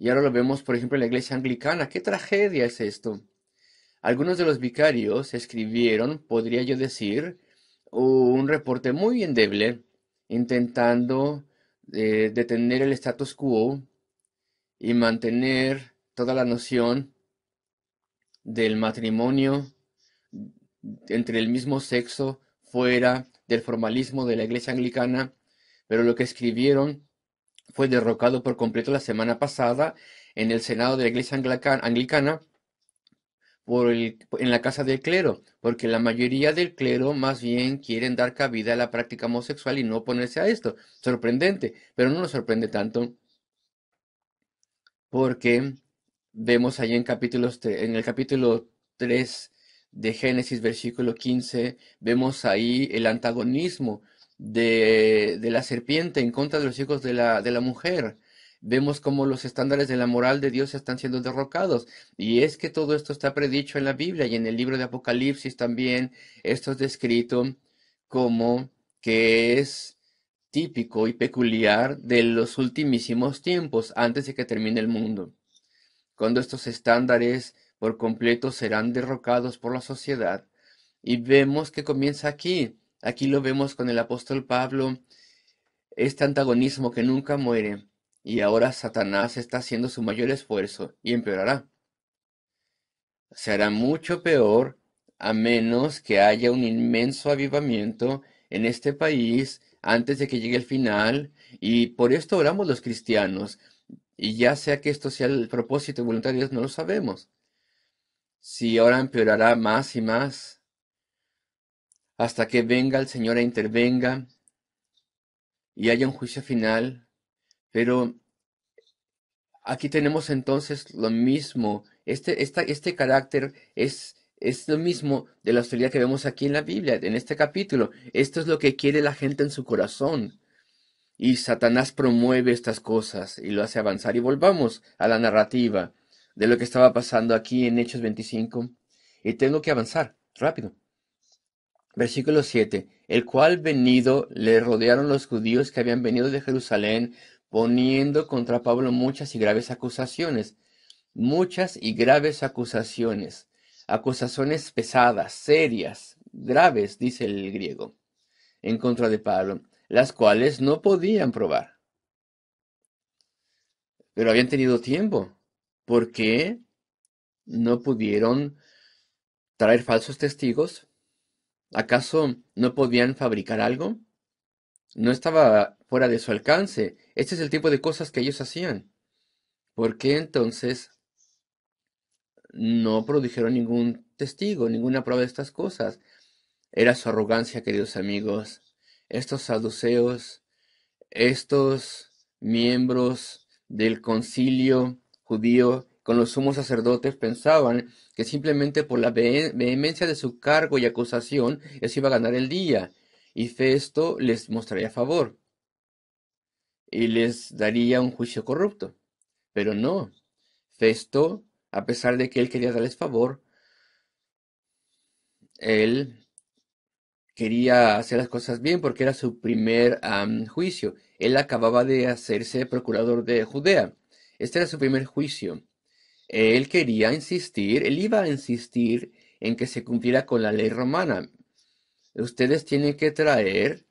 Y ahora lo vemos, por ejemplo, en la iglesia anglicana. ¿Qué tragedia es esto? Algunos de los vicarios escribieron, podría yo decir, un reporte muy endeble, intentando eh, detener el status quo y mantener toda la noción del matrimonio entre el mismo sexo fuera del formalismo de la iglesia anglicana, pero lo que escribieron fue derrocado por completo la semana pasada en el Senado de la Iglesia Anglicana en la Casa del Clero, porque la mayoría del clero más bien quieren dar cabida a la práctica homosexual y no oponerse a esto. Sorprendente, pero no nos sorprende tanto porque vemos ahí en, capítulos, en el capítulo 3 de Génesis, versículo 15, vemos ahí el antagonismo de, la serpiente en contra de los hijos de la, mujer. Vemos cómo los estándares de la moral de Dios están siendo derrocados. Y es que todo esto está predicho en la Biblia y en el libro de Apocalipsis también. Esto es descrito como que es típico y peculiar de los ultimísimos tiempos, antes de que termine el mundo. Cuando estos estándares por completo serán derrocados por la sociedad. Y vemos que comienza aquí, Aquí lo vemos con el apóstol Pablo, este antagonismo que nunca muere, y ahora Satanás está haciendo su mayor esfuerzo y empeorará. Se hará mucho peor a menos que haya un inmenso avivamiento en este país antes de que llegue el final, y por esto oramos los cristianos, y ya sea que esto sea el propósito voluntario, no lo sabemos. Si ahora empeorará más y más, hasta que venga el Señor a e intervenga y haya un juicio final. Pero aquí tenemos entonces lo mismo. Este, este carácter es, es lo mismo de la hostilidad que vemos aquí en la Biblia, en este capítulo. Esto es lo que quiere la gente en su corazón. Y Satanás promueve estas cosas y lo hace avanzar. Y volvamos a la narrativa de lo que estaba pasando aquí en Hechos 25. Y tengo que avanzar rápido. Versículo 7. El cual venido le rodearon los judíos que habían venido de Jerusalén, poniendo contra Pablo muchas y graves acusaciones. Muchas y graves acusaciones. Acusaciones pesadas, serias, graves, dice el griego, en contra de Pablo, las cuales no podían probar. Pero habían tenido tiempo. porque no pudieron traer falsos testigos ¿Acaso no podían fabricar algo? No estaba fuera de su alcance. Este es el tipo de cosas que ellos hacían. ¿Por qué entonces no produjeron ningún testigo, ninguna prueba de estas cosas? Era su arrogancia, queridos amigos. Estos saduceos, estos miembros del concilio judío con los sumos sacerdotes pensaban que simplemente por la vehemencia de su cargo y acusación les iba a ganar el día, y Festo les mostraría favor y les daría un juicio corrupto. Pero no, Festo, a pesar de que él quería darles favor, él quería hacer las cosas bien porque era su primer juicio. Él acababa de hacerse procurador de Judea. Este era su primer juicio. Él quería insistir, él iba a insistir en que se cumpliera con la ley romana. Ustedes tienen que traer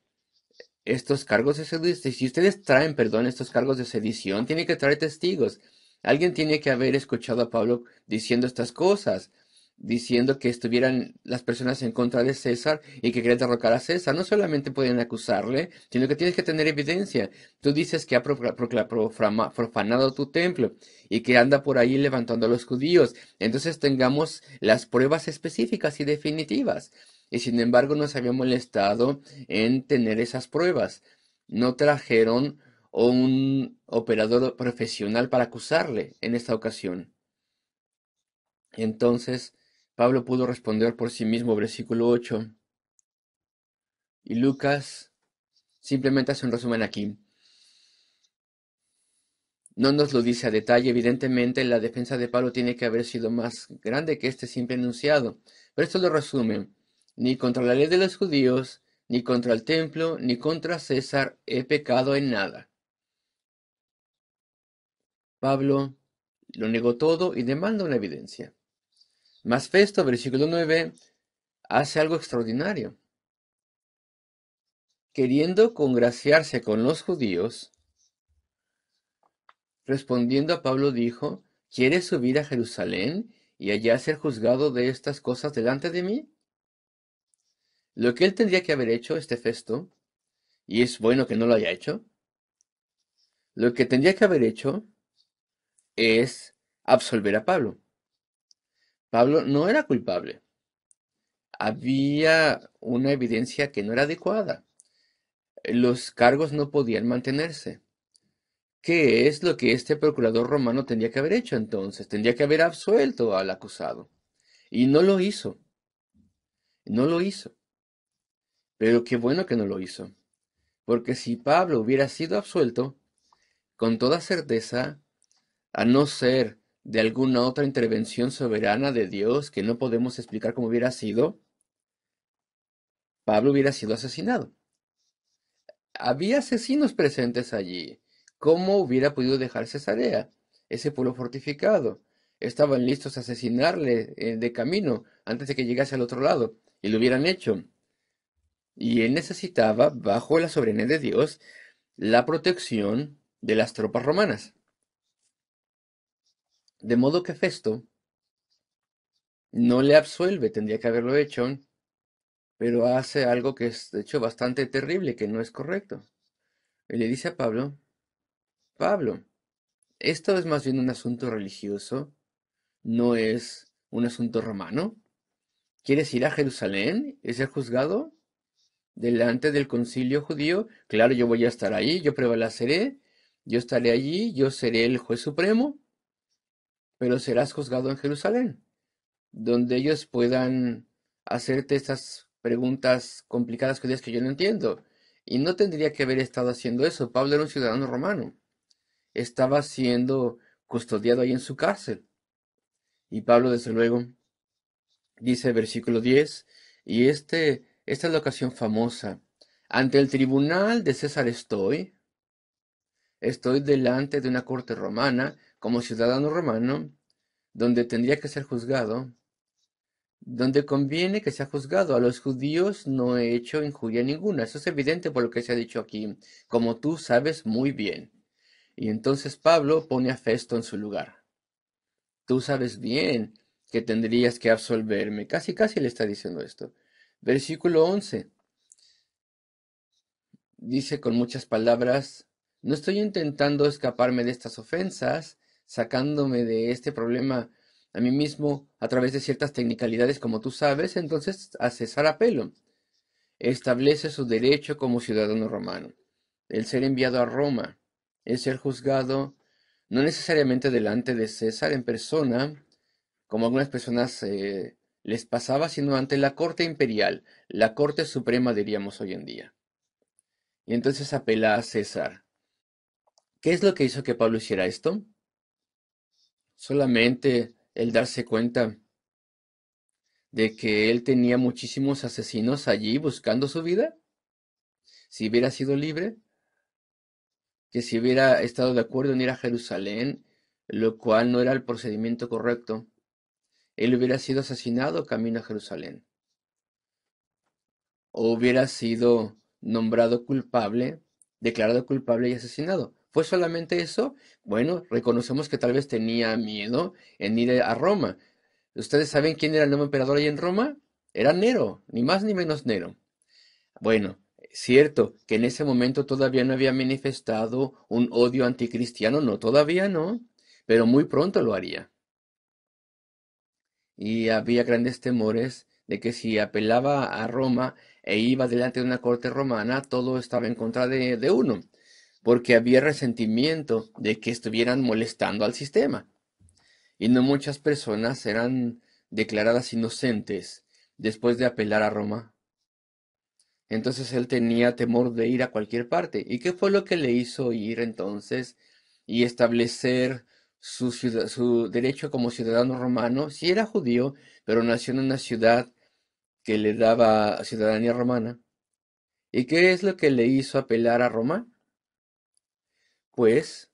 estos cargos de sedición. Si ustedes traen, perdón, estos cargos de sedición, tienen que traer testigos. Alguien tiene que haber escuchado a Pablo diciendo estas cosas diciendo que estuvieran las personas en contra de César y que querían derrocar a César. No solamente pueden acusarle, sino que tienes que tener evidencia. Tú dices que ha profanado tu templo y que anda por ahí levantando a los judíos. Entonces tengamos las pruebas específicas y definitivas. Y sin embargo nos había molestado en tener esas pruebas. No trajeron un operador profesional para acusarle en esta ocasión. Entonces, Pablo pudo responder por sí mismo, versículo 8. Y Lucas simplemente hace un resumen aquí. No nos lo dice a detalle, evidentemente la defensa de Pablo tiene que haber sido más grande que este simple enunciado, pero esto lo resume. Ni contra la ley de los judíos, ni contra el templo, ni contra César he pecado en nada. Pablo lo negó todo y demanda una evidencia. Mas Festo, versículo 9, hace algo extraordinario. Queriendo congraciarse con los judíos, respondiendo a Pablo dijo, ¿quieres subir a Jerusalén y allá ser juzgado de estas cosas delante de mí? Lo que él tendría que haber hecho, este Festo, y es bueno que no lo haya hecho, lo que tendría que haber hecho es absolver a Pablo. Pablo no era culpable. Había una evidencia que no era adecuada. Los cargos no podían mantenerse. ¿Qué es lo que este procurador romano tendría que haber hecho entonces? Tendría que haber absuelto al acusado. Y no lo hizo. No lo hizo. Pero qué bueno que no lo hizo. Porque si Pablo hubiera sido absuelto, con toda certeza, a no ser de alguna otra intervención soberana de Dios que no podemos explicar cómo hubiera sido, Pablo hubiera sido asesinado. Había asesinos presentes allí. ¿Cómo hubiera podido dejar Cesarea, ese pueblo fortificado? Estaban listos a asesinarle eh, de camino antes de que llegase al otro lado, y lo hubieran hecho. Y él necesitaba, bajo la soberanía de Dios, la protección de las tropas romanas. De modo que Festo no le absuelve, tendría que haberlo hecho, pero hace algo que es, de hecho, bastante terrible, que no es correcto. Y le dice a Pablo, Pablo, esto es más bien un asunto religioso, no es un asunto romano. ¿Quieres ir a Jerusalén y ser juzgado? Delante del concilio judío, claro, yo voy a estar ahí, yo prevaleceré, yo estaré allí, yo seré el juez supremo, pero serás juzgado en Jerusalén, donde ellos puedan hacerte estas preguntas complicadas que yo no entiendo. Y no tendría que haber estado haciendo eso. Pablo era un ciudadano romano. Estaba siendo custodiado ahí en su cárcel. Y Pablo, desde luego, dice versículo 10, y este, esta es la ocasión famosa. Ante el tribunal de César estoy, estoy delante de una corte romana, como ciudadano romano, donde tendría que ser juzgado, donde conviene que sea juzgado. A los judíos no he hecho injuria ninguna. Eso es evidente por lo que se ha dicho aquí, como tú sabes muy bien. Y entonces Pablo pone a Festo en su lugar. Tú sabes bien que tendrías que absolverme. Casi, casi le está diciendo esto. Versículo 11. Dice con muchas palabras, no estoy intentando escaparme de estas ofensas, sacándome de este problema a mí mismo a través de ciertas tecnicalidades como tú sabes, entonces a César apelo. Establece su derecho como ciudadano romano, el ser enviado a Roma, el ser juzgado no necesariamente delante de César en persona, como algunas personas eh, les pasaba, sino ante la corte imperial, la corte suprema diríamos hoy en día. Y entonces apela a César. ¿Qué es lo que hizo que Pablo hiciera esto? solamente el darse cuenta de que él tenía muchísimos asesinos allí buscando su vida, si hubiera sido libre, que si hubiera estado de acuerdo en ir a Jerusalén, lo cual no era el procedimiento correcto, él hubiera sido asesinado camino a Jerusalén, o hubiera sido nombrado culpable, declarado culpable y asesinado. ¿Fue solamente eso? Bueno, reconocemos que tal vez tenía miedo en ir a Roma. ¿Ustedes saben quién era el nuevo emperador ahí en Roma? Era Nero, ni más ni menos Nero. Bueno, cierto que en ese momento todavía no había manifestado un odio anticristiano, no, todavía no, pero muy pronto lo haría. Y había grandes temores de que si apelaba a Roma e iba delante de una corte romana, todo estaba en contra de, de uno porque había resentimiento de que estuvieran molestando al sistema. Y no muchas personas eran declaradas inocentes después de apelar a Roma. Entonces él tenía temor de ir a cualquier parte. ¿Y qué fue lo que le hizo ir entonces y establecer su, derecho como ciudadano romano? Si era judío, pero nació en una ciudad que le daba ciudadanía romana. ¿Y qué es lo que le hizo apelar a Roma? pues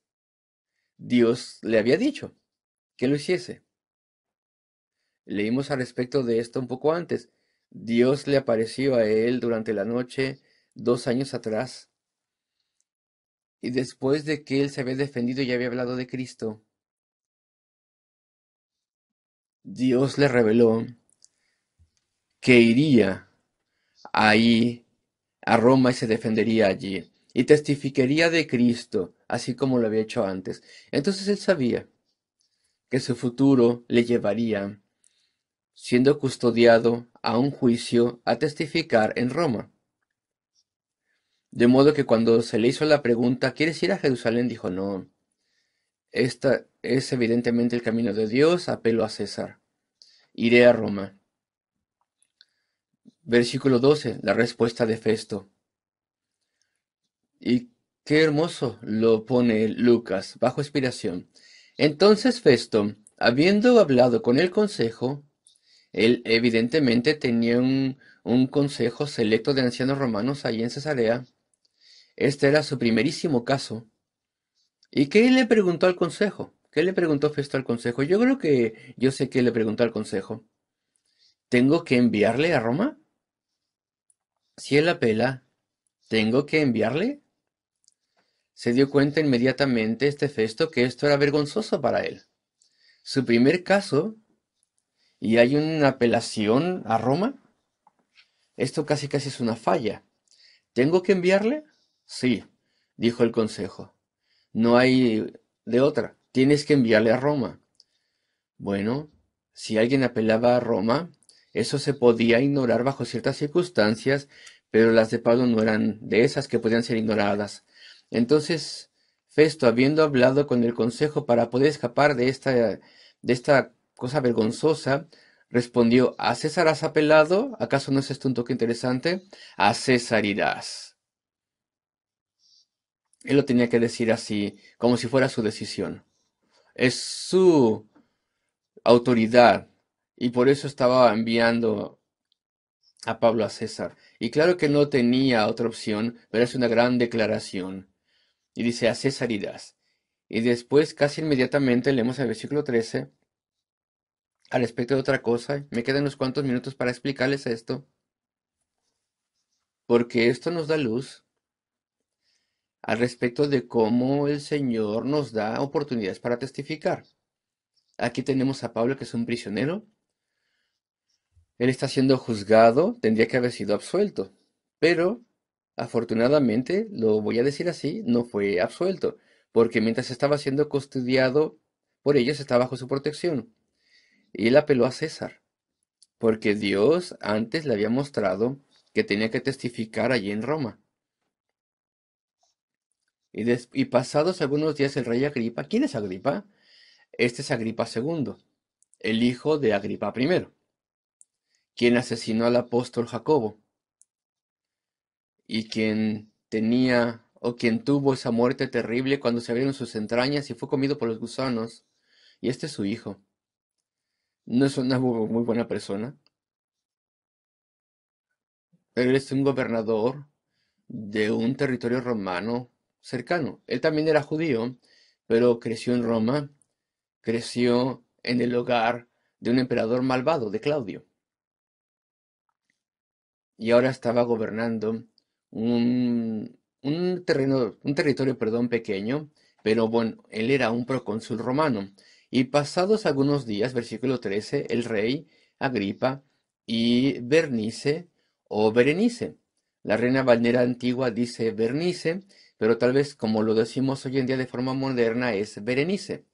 Dios le había dicho que lo hiciese. Leímos al respecto de esto un poco antes. Dios le apareció a él durante la noche dos años atrás. Y después de que él se había defendido y había hablado de Cristo, Dios le reveló que iría ahí a Roma y se defendería allí y testificaría de Cristo así como lo había hecho antes. Entonces él sabía que su futuro le llevaría, siendo custodiado a un juicio, a testificar en Roma. De modo que cuando se le hizo la pregunta, ¿quieres ir a Jerusalén? dijo, no, esta es evidentemente el camino de Dios, apelo a César. Iré a Roma. Versículo 12, la respuesta de Festo. Y Qué hermoso lo pone Lucas, bajo inspiración. Entonces Festo, habiendo hablado con el consejo, él evidentemente tenía un, consejo selecto de ancianos romanos allí en Cesarea. Este era su primerísimo caso. ¿Y qué le preguntó al consejo? ¿Qué le preguntó Festo al consejo? Yo creo que yo sé qué le preguntó al consejo. ¿Tengo que enviarle a Roma? Si él apela, ¿tengo que enviarle? Se dio cuenta inmediatamente este festo que esto era vergonzoso para él. Su primer caso, y hay una apelación a Roma, esto casi casi es una falla. ¿Tengo que enviarle? Sí, dijo el consejo. No hay de otra. Tienes que enviarle a Roma. Bueno, si alguien apelaba a Roma, eso se podía ignorar bajo ciertas circunstancias, pero las de Pablo no eran de esas que podían ser ignoradas. Entonces Festo, habiendo hablado con el consejo para poder escapar de esta, de esta cosa vergonzosa, respondió, ¿a César has apelado? ¿Acaso no es esto un toque interesante? A César irás. Él lo tenía que decir así, como si fuera su decisión. Es su autoridad y por eso estaba enviando a Pablo a César. Y claro que no tenía otra opción, pero es una gran declaración y dice, a César Y después, casi inmediatamente, leemos el versículo 13 al respecto de otra cosa. Me quedan unos cuantos minutos para explicarles esto, porque esto nos da luz al respecto de cómo el Señor nos da oportunidades para testificar. Aquí tenemos a Pablo, que es un prisionero. Él está siendo juzgado, tendría que haber sido absuelto, pero Afortunadamente, lo voy a decir así, no fue absuelto, porque mientras estaba siendo custodiado por ellos estaba bajo su protección. Y él apeló a César, porque Dios antes le había mostrado que tenía que testificar allí en Roma. Y, pasados algunos días el rey Agripa, ¿quién es Agripa? Este es Agripa II, el hijo de Agripa I, quien asesinó al apóstol Jacobo y quien tenía o quien tuvo esa muerte terrible cuando se abrieron sus entrañas y fue comido por los gusanos, y este es su hijo. No es una muy buena persona, pero él es un gobernador de un territorio romano cercano. Él también era judío, pero creció en Roma, creció en el hogar de un emperador malvado, de Claudio. Y ahora estaba gobernando un, terreno, un territorio perdón, pequeño, pero bueno, él era un procónsul romano. Y pasados algunos días, versículo 13, el rey Agripa y Bernice o Berenice. La reina Valnera antigua dice Bernice, pero tal vez como lo decimos hoy en día de forma moderna es Berenice.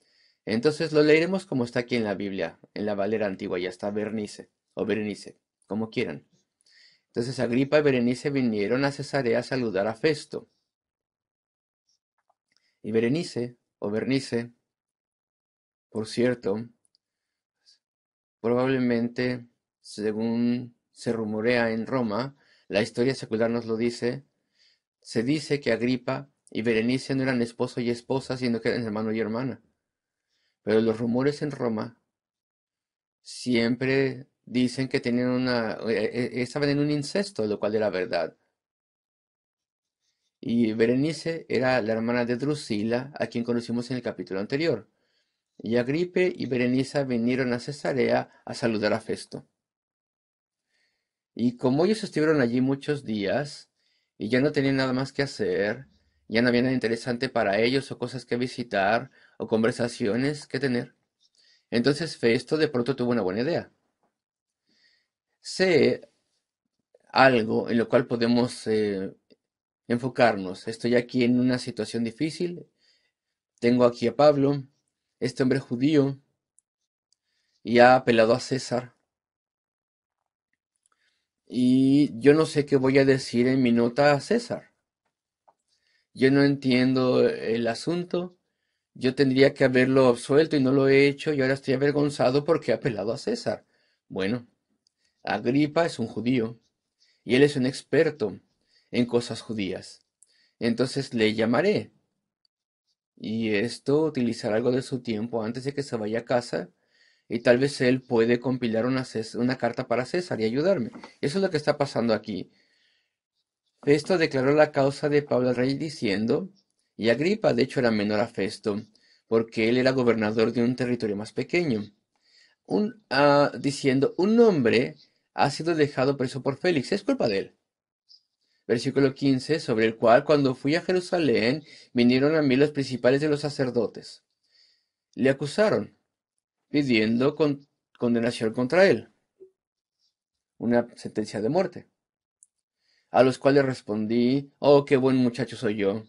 Entonces lo leeremos como está aquí en la Biblia, en la Valera antigua, ya está Bernice o Berenice, como quieran. Entonces Agripa y Berenice vinieron a Cesarea a saludar a Festo. Y Berenice, o Bernice, por cierto, probablemente, según se rumorea en Roma, la historia secular nos lo dice, se dice que Agripa y Berenice no eran esposo y esposa, sino que eran hermano y hermana. Pero los rumores en Roma siempre dicen que tenían una, eh, eh, estaban en un incesto, lo cual era verdad. Y Berenice era la hermana de Drusila, a quien conocimos en el capítulo anterior. Y Agripe y Berenice vinieron a Cesarea a saludar a Festo. Y como ellos estuvieron allí muchos días, y ya no tenían nada más que hacer, ya no había nada interesante para ellos o cosas que visitar o conversaciones que tener, entonces Festo de pronto tuvo una buena idea sé algo en lo cual podemos eh, enfocarnos. Estoy aquí en una situación difícil. Tengo aquí a Pablo, este hombre judío, y ha apelado a César. Y yo no sé qué voy a decir en mi nota a César. Yo no entiendo el asunto. Yo tendría que haberlo absuelto y no lo he hecho y ahora estoy avergonzado porque he apelado a César. Bueno, Agripa es un judío y él es un experto en cosas judías. Entonces le llamaré. Y esto utilizará algo de su tiempo antes de que se vaya a casa. Y tal vez él puede compilar una, carta para César y ayudarme. Eso es lo que está pasando aquí. Festo declaró la causa de Pablo al rey diciendo, y Agripa de hecho era menor a Festo, porque él era gobernador de un territorio más pequeño, un, ah, diciendo, un hombre ha sido dejado preso por Félix, es culpa de él. Versículo 15, sobre el cual cuando fui a Jerusalén vinieron a mí los principales de los sacerdotes. Le acusaron, pidiendo condenación contra él, una sentencia de muerte. A los cuales respondí, oh, qué buen muchacho soy yo,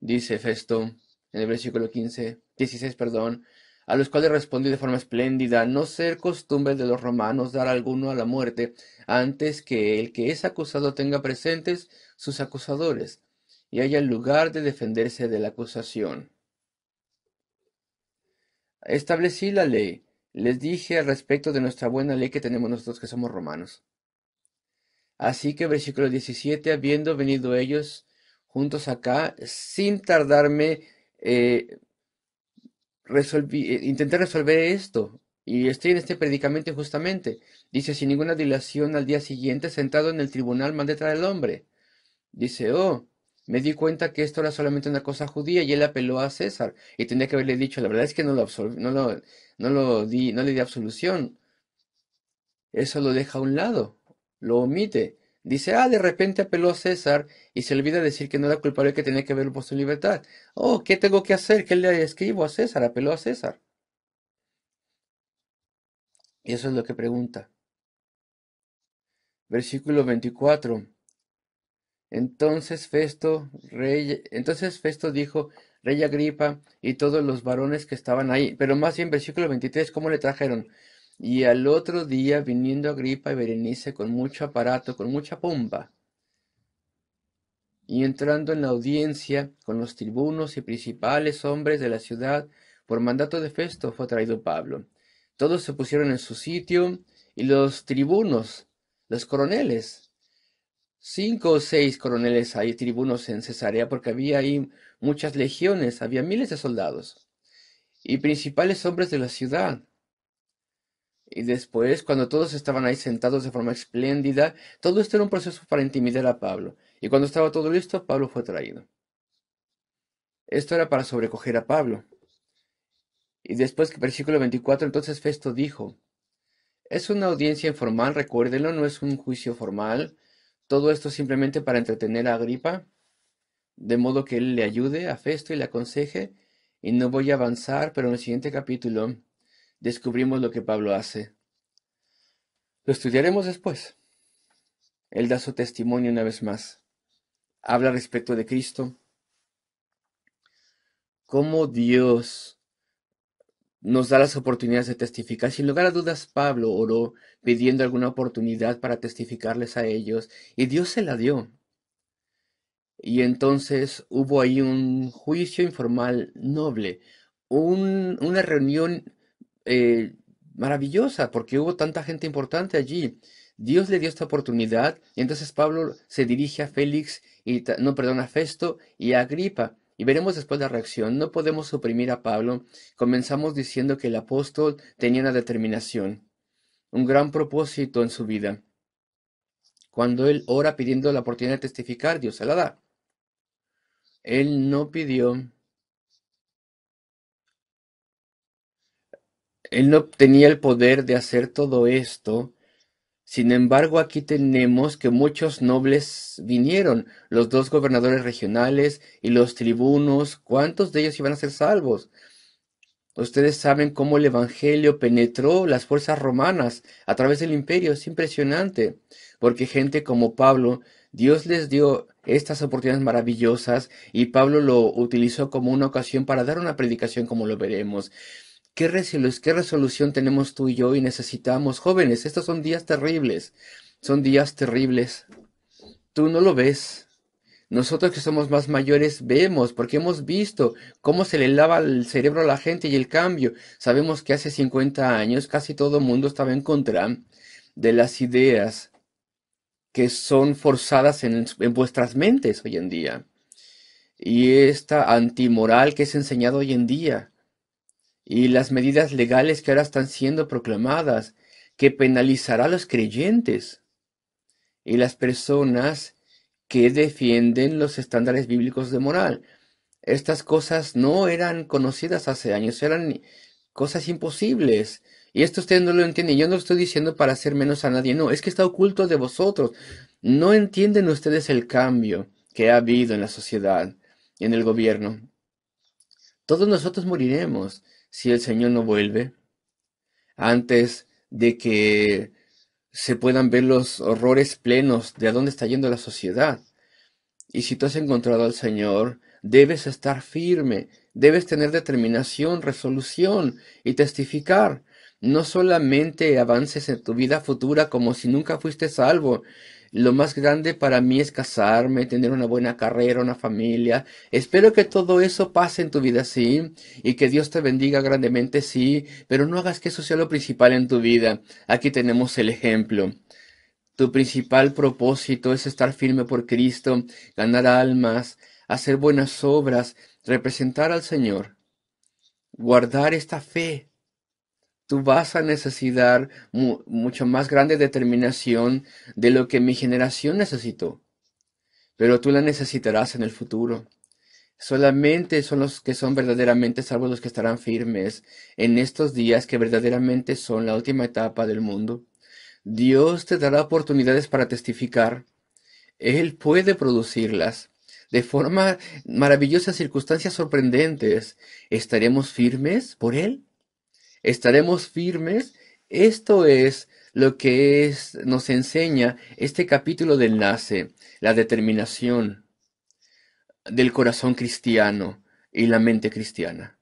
dice Festo en el versículo 15, 16, perdón, a los cuales respondí de forma espléndida, no ser costumbre de los romanos dar alguno a la muerte antes que el que es acusado tenga presentes sus acusadores y haya lugar de defenderse de la acusación. Establecí la ley, les dije al respecto de nuestra buena ley que tenemos nosotros que somos romanos. Así que versículo 17, habiendo venido ellos juntos acá, sin tardarme eh, resolví, eh, intenté resolver esto y estoy en este predicamento justamente. Dice, sin ninguna dilación al día siguiente, sentado en el tribunal, más detrás del hombre. Dice, oh, me di cuenta que esto era solamente una cosa judía y él apeló a César y tenía que haberle dicho, la verdad es que no lo, no lo, no lo di, no le di absolución. Eso lo deja a un lado, lo omite. Dice, ah, de repente apeló a César y se olvida decir que no era culpable que tenía que ver con su libertad. Oh, ¿qué tengo que hacer? ¿Qué le escribo a César? Apeló a César. Y eso es lo que pregunta. Versículo 24. Entonces Festo, entonces Festo dijo, Rey Agripa y todos los varones que estaban ahí. Pero más bien, versículo 23, ¿cómo le trajeron? Y al otro día viniendo Agripa y Berenice con mucho aparato, con mucha pompa, y entrando en la audiencia con los tribunos y principales hombres de la ciudad, por mandato de Festo fue traído Pablo. Todos se pusieron en su sitio, y los tribunos, los coroneles, cinco o seis coroneles hay tribunos en Cesarea, porque había ahí muchas legiones, había miles de soldados, y principales hombres de la ciudad, y después, cuando todos estaban ahí sentados de forma espléndida, todo esto era un proceso para intimidar a Pablo, y cuando estaba todo listo, Pablo fue traído. Esto era para sobrecoger a Pablo. Y después que versículo 24, entonces Festo dijo, es una audiencia informal, recuérdenlo, no es un juicio formal, todo esto simplemente para entretener a Agripa, de modo que él le ayude a Festo y le aconseje, y no voy a avanzar, pero en el siguiente capítulo descubrimos lo que Pablo hace. Lo estudiaremos después. Él da su testimonio una vez más. Habla respecto de Cristo. Cómo Dios nos da las oportunidades de testificar. Sin lugar a dudas, Pablo oró pidiendo alguna oportunidad para testificarles a ellos y Dios se la dio. Y entonces hubo ahí un juicio informal noble, una reunión eh, maravillosa porque hubo tanta gente importante allí. Dios le dio esta oportunidad y entonces Pablo se dirige a Félix y no perdona a Festo y a Agripa y veremos después la reacción. No podemos suprimir a Pablo. Comenzamos diciendo que el apóstol tenía una determinación, un gran propósito en su vida. Cuando él ora pidiendo la oportunidad de testificar, Dios se la da. Él no pidió Él no tenía el poder de hacer todo esto. Sin embargo, aquí tenemos que muchos nobles vinieron, los dos gobernadores regionales y los tribunos. ¿Cuántos de ellos iban a ser salvos? Ustedes saben cómo el Evangelio penetró las fuerzas romanas a través del imperio. Es impresionante, porque gente como Pablo, Dios les dio estas oportunidades maravillosas y Pablo lo utilizó como una ocasión para dar una predicación como lo veremos. ¿Qué, resolución tenemos tú y yo y necesitamos? Jóvenes, estos son días terribles. Son días terribles. Tú no lo ves. Nosotros que somos más mayores vemos, porque hemos visto cómo se le lava el cerebro a la gente y el cambio. Sabemos que hace 50 años casi todo el mundo estaba en contra de las ideas que son forzadas en, en vuestras mentes hoy en día. Y esta antimoral que es enseñado hoy en día y las medidas legales que ahora están siendo proclamadas, que penalizará a los creyentes y las personas que defienden los estándares bíblicos de moral. Estas cosas no eran conocidas hace años, eran cosas imposibles. Y esto ustedes no lo entienden Yo no lo estoy diciendo para hacer menos a nadie. No, es que está oculto de vosotros. No entienden ustedes el cambio que ha habido en la sociedad, y en el gobierno. Todos nosotros moriremos si el Señor no vuelve, antes de que se puedan ver los horrores plenos de a dónde está yendo la sociedad. Y si tú has encontrado al Señor, debes estar firme, debes tener determinación, resolución y testificar. No solamente avances en tu vida futura como si nunca fuiste salvo, lo más grande para mí es casarme, tener una buena carrera, una familia. Espero que todo eso pase en tu vida, sí, y que Dios te bendiga grandemente, sí, pero no hagas que eso sea lo principal en tu vida. Aquí tenemos el ejemplo. Tu principal propósito es estar firme por Cristo, ganar almas, hacer buenas obras, representar al Señor, guardar esta fe tú vas a necesitar mucho más grande determinación de lo que mi generación necesitó. Pero tú la necesitarás en el futuro. Solamente son los que son verdaderamente salvos los que estarán firmes en estos días que verdaderamente son la última etapa del mundo. Dios te dará oportunidades para testificar. Él puede producirlas. De forma maravillosa, circunstancias sorprendentes. ¿Estaremos firmes por Él? estaremos firmes. Esto es lo que nos enseña este capítulo del Nace, la determinación del corazón cristiano y la mente cristiana.